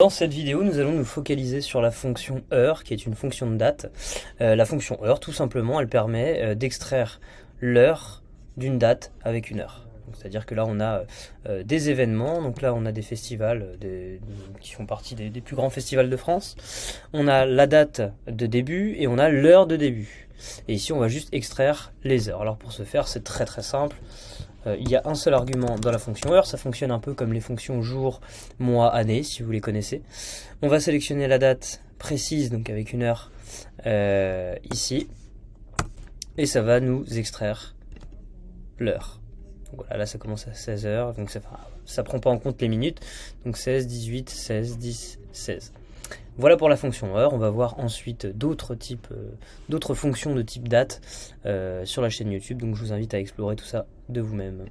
Dans cette vidéo, nous allons nous focaliser sur la fonction heure, qui est une fonction de date. Euh, la fonction heure, tout simplement, elle permet euh, d'extraire l'heure d'une date avec une heure. C'est-à-dire que là, on a euh, des événements. Donc là, on a des festivals qui font partie des, des, plus grands festivals de France. On a la date de début et on a l'heure de début. Et ici, on va juste extraire les heures. Alors pour ce faire, c'est très très simple. Euh, il y a un seul argument dans la fonction heure. Ça fonctionne un peu comme les fonctions jour, mois, année, si vous les connaissez. On va sélectionner la date précise, donc avec une heure, euh, ici. Et ça va nous extraire l'heure. Voilà, là ça commence à 16h, donc ça, ne prend pas en compte les minutes. Donc 16, 18, 16, 10, 16. Voilà pour la fonction heure. On va voir ensuite d'autres types, euh, d'autres fonctions de type date euh, sur la chaîne YouTube. Donc je vous invite à explorer tout ça de vous-même.